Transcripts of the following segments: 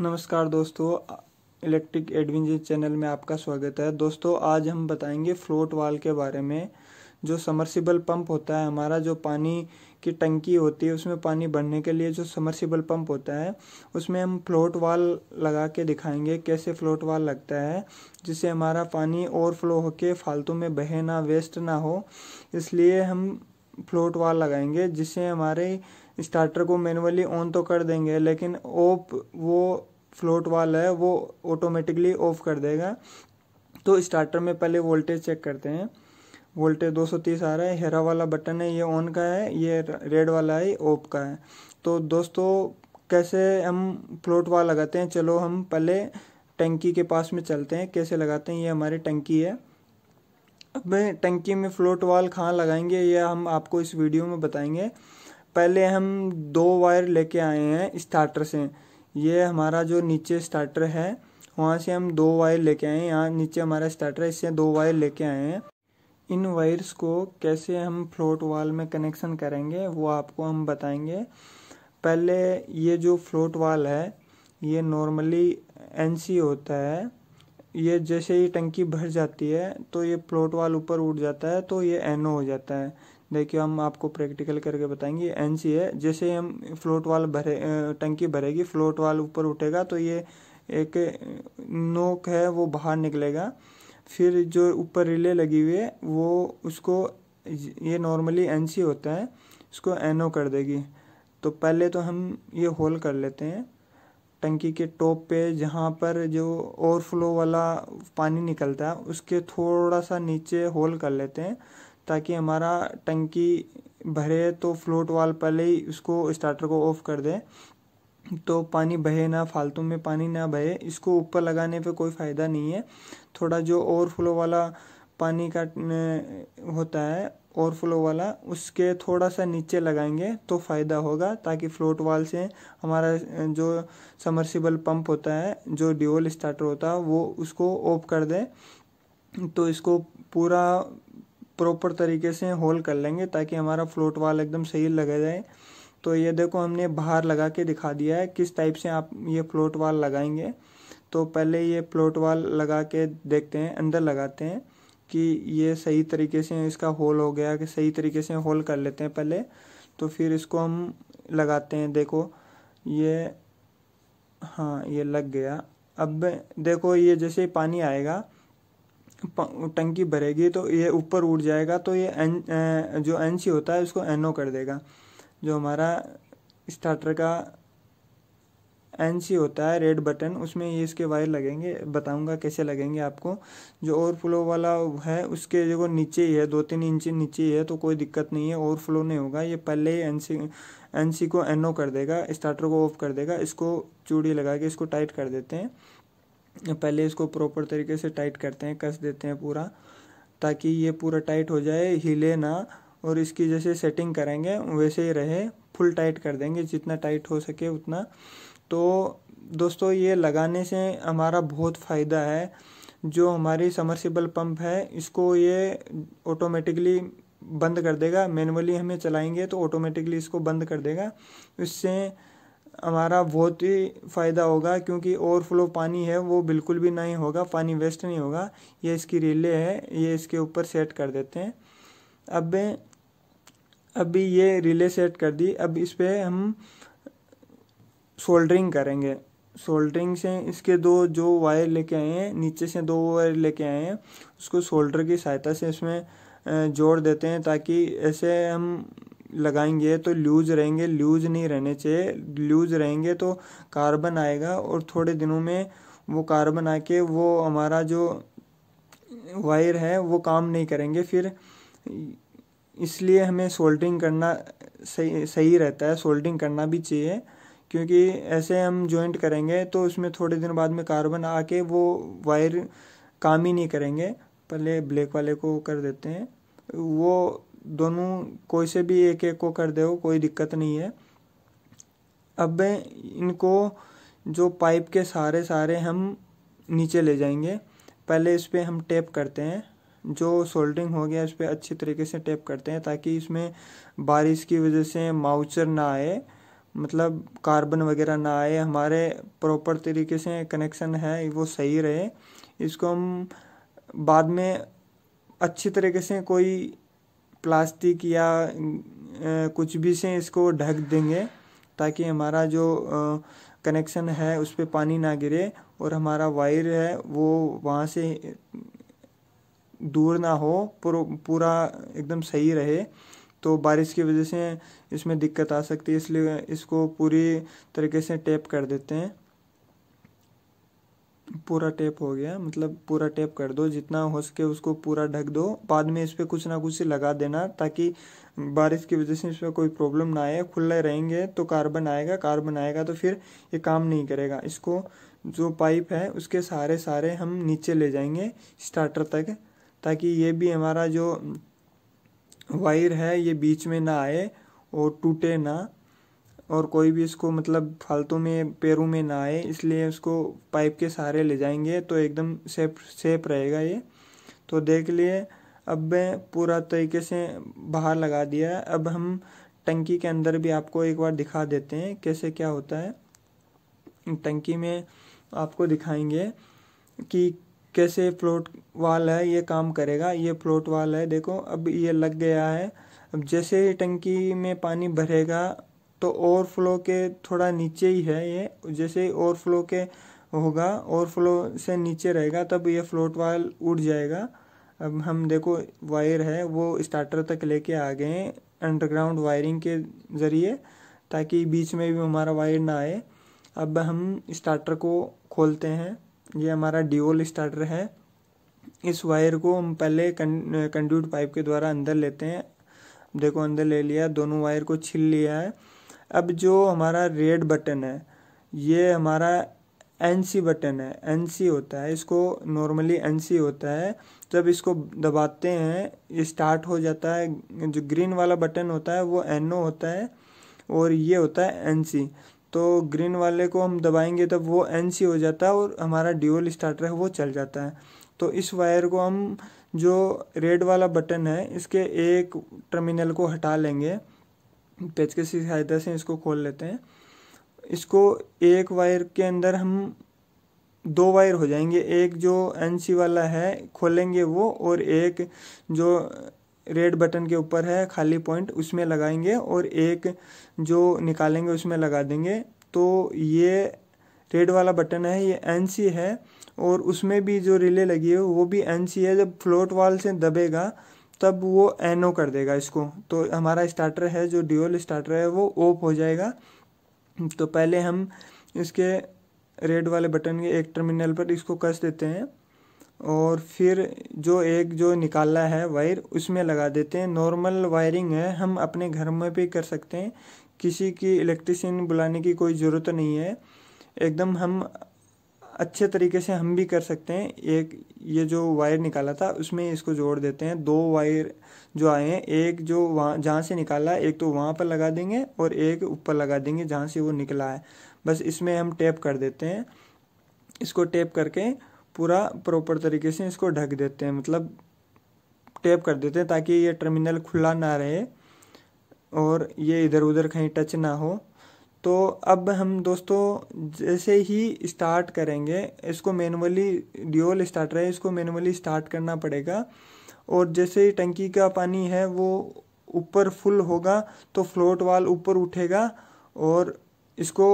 नमस्कार दोस्तों electric adventure channel में आपका स्वागत है दोस्तों आज हम बताएंगे फ्लोट वाल के बारे में जो समर्सिबल पंप होता है हमारा जो पानी की टंकी होती है उसमें पानी भरने के लिए जो समरसिबल पंप होता है उसमें हम फ्लोट वाल लगा के दिखाएंगे कैसे फ्लोट वाल लगता है जिससे हमारा पानी ओवरफ्लो होके फालतू में बहे ना वेस्ट ना हो इसलिए हम फ्लोट वाल लगाएंगे जिससे हमारे स्टार्टर को मैनुअली ऑन तो कर देंगे लेकिन ऑफ वो फ्लोट वाला है वो ऑटोमेटिकली ऑफ कर देगा तो स्टार्टर में पहले वोल्टेज चेक करते हैं वोल्टेज 230 आ रहा है हेरा वाला बटन है ये ऑन का है ये रेड वाला है ऑफ का है तो दोस्तों कैसे हम फ्लोट वाल लगाते हैं चलो हम पहले टंकी के पास में चलते हैं कैसे लगाते हैं ये हमारी टंकी है अब टंकी में फ्लोट वाल कहाँ लगाएंगे यह हम आपको इस वीडियो में बताएंगे पहले हम दो वायर लेके आए हैं स्टार्टर से ये हमारा जो नीचे स्टार्टर है वहाँ से हम दो वायर लेके आए हैं यहाँ नीचे हमारा स्टार्टर है इससे दो वायर लेके आए हैं इन वायर्स को कैसे हम फ्लोट वाल में कनेक्शन करेंगे वो आपको हम बताएंगे पहले ये जो फ्लोट वाल है ये नॉर्मली एनसी होता है ये जैसे ही टंकी भर जाती है तो ये प्लॉट वाल ऊपर उठ जाता है तो ये एनओ हो जाता है देखिए हम आपको प्रैक्टिकल करके बताएंगे एन सी है जैसे हम फ्लोट वाल भरे टंकी भरेगी फ्लोट वाल ऊपर उठेगा तो ये एक नोक है वो बाहर निकलेगा फिर जो ऊपर रिले लगी हुई है वो उसको ये नॉर्मली एन सी होता है उसको एन ओ कर देगी तो पहले तो हम ये होल कर लेते हैं टंकी के टॉप पे जहाँ पर जो ओवरफ्लो वाला पानी निकलता है उसके थोड़ा सा नीचे होल कर लेते हैं ताकि हमारा टंकी भरे तो फ्लोट वाल पहले ही उसको स्टार्टर को ऑफ कर दें तो पानी बहे ना फालतू में पानी ना बहे इसको ऊपर लगाने पे कोई फ़ायदा नहीं है थोड़ा जो ओवरफ्लो वाला पानी का होता है ओवरफ्लो फ्लो वाला उसके थोड़ा सा नीचे लगाएंगे तो फ़ायदा होगा ताकि फ्लोट वाल से हमारा जो समर्सिबल पंप होता है जो ड्यूल स्टार्टर होता है वो उसको ऑफ कर दें तो इसको पूरा प्रॉपर तरीके से होल कर लेंगे ताकि हमारा फ्लोट वाल एकदम सही लगा जाए तो ये देखो हमने बाहर लगा के दिखा दिया है किस टाइप से आप ये फ्लोट वाल लगाएंगे तो पहले ये फ्लोट वाल लगा के देखते हैं अंदर लगाते हैं कि ये सही तरीके से इसका होल हो गया कि सही तरीके से होल कर लेते हैं पहले तो फिर इसको हम लगाते हैं देखो ये हाँ ये लग गया अब देखो ये जैसे पानी आएगा टंकी भरेगी तो ये ऊपर उठ जाएगा तो ये एन जो एन सी होता है उसको एन ओ कर देगा जो हमारा स्टार्टर का एन सी होता है रेड बटन उसमें ये इसके वायर लगेंगे बताऊंगा कैसे लगेंगे आपको जो ओवर फ्लो वाला है उसके जो नीचे ही है दो तीन इंच नीचे ही है तो कोई दिक्कत नहीं है ओवर फ्लो नहीं होगा ये पहले ही एन सी एन सी को एन ओ कर देगा स्टार्टर को ऑफ कर देगा इसको चूड़ी लगा के इसको टाइट कर देते हैं पहले इसको प्रॉपर तरीके से टाइट करते हैं कस देते हैं पूरा ताकि ये पूरा टाइट हो जाए हिले ना और इसकी जैसे सेटिंग करेंगे वैसे ही रहे फुल टाइट कर देंगे जितना टाइट हो सके उतना तो दोस्तों ये लगाने से हमारा बहुत फ़ायदा है जो हमारी समरसिबल पंप है इसको ये ऑटोमेटिकली बंद कर देगा मैनुअली हमें चलाएंगे तो ऑटोमेटिकली इसको बंद कर देगा इससे हमारा बहुत ही फ़ायदा होगा क्योंकि ओवरफ्लो पानी है वो बिल्कुल भी नहीं होगा पानी वेस्ट नहीं होगा ये इसकी रिले है ये इसके ऊपर सेट कर देते हैं अब अभी ये रिले सेट कर दी अब इस पर हम सोल्डरिंग करेंगे सोल्डरिंग से इसके दो जो वायर लेके आए हैं नीचे से दो वायर लेके आए हैं उसको सोल्डर की सहायता से इसमें जोड़ देते हैं ताकि ऐसे हम लगाएंगे तो लूज रहेंगे लूज नहीं रहने चाहिए लूज रहेंगे तो कार्बन आएगा और थोड़े दिनों में वो कार्बन आके वो हमारा जो वायर है वो काम नहीं करेंगे फिर इसलिए हमें सोल्डरिंग करना सही सही रहता है सोल्डरिंग करना भी चाहिए क्योंकि ऐसे हम जॉइंट करेंगे तो उसमें थोड़े दिन बाद में कार्बन आके वो वायर काम ही नहीं करेंगे पहले ब्लैक वाले को कर देते हैं वो दोनों कोई से भी एक एक को कर दे कोई दिक्कत नहीं है अब इनको जो पाइप के सारे सारे हम नीचे ले जाएंगे पहले इस पर हम टेप करते हैं जो सोल्डरिंग हो गया इस पर अच्छी तरीके से टेप करते हैं ताकि इसमें बारिश की वजह से माउचर ना आए मतलब कार्बन वगैरह ना आए हमारे प्रॉपर तरीके से कनेक्शन है वो सही रहे इसको हम बाद में अच्छी तरीके से कोई प्लास्टिक या कुछ भी से इसको ढक देंगे ताकि हमारा जो कनेक्शन है उस पर पानी ना गिरे और हमारा वायर है वो वहाँ से दूर ना हो पूरा एकदम सही रहे तो बारिश की वजह से इसमें दिक्कत आ सकती है इसलिए इसको पूरी तरीके से टेप कर देते हैं पूरा टेप हो गया मतलब पूरा टेप कर दो जितना हो सके उसको पूरा ढक दो बाद में इस पर कुछ ना कुछ लगा देना ताकि बारिश की वजह से इसमें कोई प्रॉब्लम ना आए खुले रहेंगे तो कार्बन आएगा कार्बन आएगा तो फिर ये काम नहीं करेगा इसको जो पाइप है उसके सारे सारे हम नीचे ले जाएंगे स्टार्टर तक ताकि ये भी हमारा जो वायर है ये बीच में ना आए और टूटे ना और कोई भी इसको मतलब फालतू में पैरों में ना आए इसलिए उसको पाइप के सहारे ले जाएंगे तो एकदम सेफ सेफ रहेगा ये तो देख लिए अब मैं पूरा तरीके से बाहर लगा दिया है अब हम टंकी के अंदर भी आपको एक बार दिखा देते हैं कैसे क्या होता है टंकी में आपको दिखाएंगे कि कैसे प्लॉट वाल है ये काम करेगा ये प्लॉट वाल है देखो अब ये लग गया है अब जैसे टंकी में पानी भरेगा तो ओवर फ्लो के थोड़ा नीचे ही है ये जैसे ओवर फ्लो के होगा ओवर फ्लो से नीचे रहेगा तब ये फ्लोट वाल उड़ जाएगा अब हम देखो वायर है वो स्टार्टर तक लेके आ गए अंडरग्राउंड वायरिंग के ज़रिए ताकि बीच में भी हमारा वायर ना आए अब हम स्टार्टर को खोलते हैं ये हमारा डिओल स्टार्टर है इस वायर को हम पहले कंड्यूट पाइप के द्वारा अंदर लेते हैं देखो अंदर ले लिया दोनों वायर को छिल लिया है अब जो हमारा रेड बटन है ये हमारा एन सी बटन है एन सी होता है इसको नॉर्मली एन सी होता है जब इसको दबाते हैं ये स्टार्ट हो जाता है जो ग्रीन वाला बटन होता है वो एन ओ होता है और ये होता है एन सी तो ग्रीन वाले को हम दबाएंगे तब वो एन सी हो जाता है और हमारा ड्यूल स्टार्टर है वो चल जाता है तो इस वायर को हम जो रेड वाला बटन है इसके एक टर्मिनल को हटा लेंगे पेच के सहायता से इसको खोल लेते हैं इसको एक वायर के अंदर हम दो वायर हो जाएंगे एक जो एन सी वाला है खोलेंगे वो और एक जो रेड बटन के ऊपर है खाली पॉइंट उसमें लगाएंगे और एक जो निकालेंगे उसमें लगा देंगे तो ये रेड वाला बटन है ये एन है और उसमें भी जो रिले लगी है वो भी एन है जब फ्लोट वाल से दबेगा तब वो एन कर देगा इसको तो हमारा स्टार्टर है जो ड्यूल स्टार्टर है वो ऑफ हो जाएगा तो पहले हम इसके रेड वाले बटन के एक टर्मिनल पर इसको कस देते हैं और फिर जो एक जो निकाला है वायर उसमें लगा देते हैं नॉर्मल वायरिंग है हम अपने घर में भी कर सकते हैं किसी की इलेक्ट्रिशियन बुलाने की कोई ज़रूरत नहीं है एकदम हम अच्छे तरीके से हम भी कर सकते हैं एक ये जो वायर निकाला था उसमें इसको जोड़ देते हैं दो वायर जो आए हैं एक जो वहाँ जहाँ से निकाला एक तो वहाँ पर लगा देंगे और एक ऊपर लगा देंगे जहाँ से वो निकला है बस इसमें हम टेप कर देते हैं इसको टेप करके पूरा प्रॉपर तरीके से इसको ढक देते हैं मतलब टेप कर देते हैं ताकि ये टर्मिनल खुला ना रहे और ये इधर उधर कहीं टच ना हो तो अब हम दोस्तों जैसे ही स्टार्ट करेंगे इसको मैनुअली ड्यूल स्टार्ट रहे इसको मैनुअली स्टार्ट करना पड़ेगा और जैसे ही टंकी का पानी है वो ऊपर फुल होगा तो फ्लोट वाल ऊपर उठेगा और इसको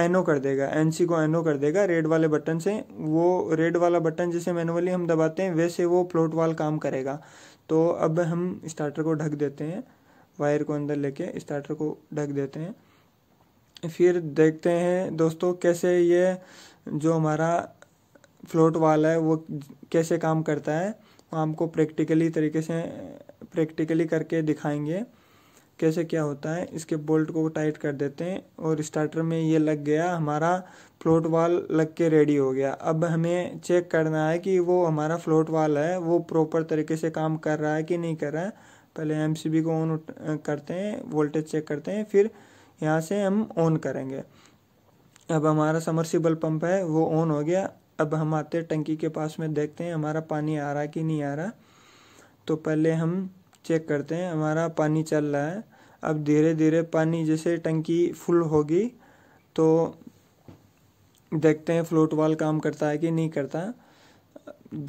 एनओ कर देगा एन सी को एन ओ कर देगा रेड वाले बटन से वो रेड वाला बटन जिसे मैनुअली हम दबाते हैं वैसे वो फ्लोट वाल काम करेगा तो अब हम स्टार्टर को ढक देते हैं वायर को अंदर लेके स्टार्टर को ढक देते हैं फिर देखते हैं दोस्तों कैसे ये जो हमारा फ्लोट वाल है वो कैसे काम करता है हमको प्रैक्टिकली तरीके से प्रैक्टिकली करके दिखाएंगे कैसे क्या होता है इसके बोल्ट को टाइट कर देते हैं और स्टार्टर में ये लग गया हमारा फ्लोट वाल लग के रेडी हो गया अब हमें चेक करना है कि वो हमारा फ्लोट वाल है वो प्रॉपर तरीके से काम कर रहा है कि नहीं कर रहा है पहले एम को ऑन करते हैं वोल्टेज चेक करते हैं फिर यहाँ से हम ऑन करेंगे अब हमारा समरसीबल पंप है वो ऑन हो गया अब हम आते टंकी के पास में देखते हैं हमारा पानी आ रहा कि नहीं आ रहा तो पहले हम चेक करते हैं हमारा पानी चल रहा है अब धीरे धीरे पानी जैसे टंकी फुल होगी तो देखते हैं फ्लोट वाल काम करता है कि नहीं करता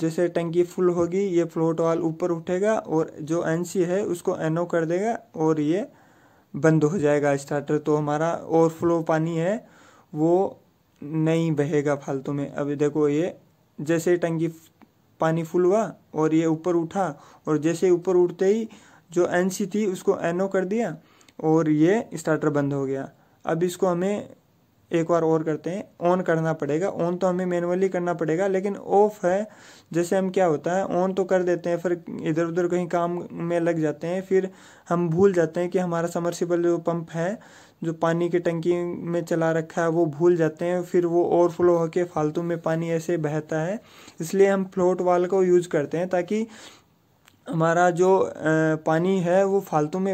जैसे टंकी फुल होगी ये फ्लोट वाल ऊपर उठेगा और जो एन है उसको एनओ कर देगा और ये बंद हो जाएगा स्टार्टर तो हमारा फ्लो पानी है वो नहीं बहेगा फालतू में अब देखो ये जैसे टंकी पानी फुल हुआ और ये ऊपर उठा और जैसे ऊपर उठते ही जो एन सी थी उसको एन ओ कर दिया और ये स्टार्टर बंद हो गया अब इसको हमें एक बार और करते हैं ऑन करना पड़ेगा ऑन तो हमें मैनुअली करना पड़ेगा लेकिन ऑफ है जैसे हम क्या होता है ऑन तो कर देते हैं फिर इधर उधर कहीं काम में लग जाते हैं फिर हम भूल जाते हैं कि हमारा समरसिबल जो पंप है जो पानी की टंकी में चला रखा है वो भूल जाते हैं फिर वो ओवरफ्लो होके फालतू में पानी ऐसे बहता है इसलिए हम फ्लोट वाल को यूज़ करते हैं ताकि हमारा जो पानी है वो फालतू में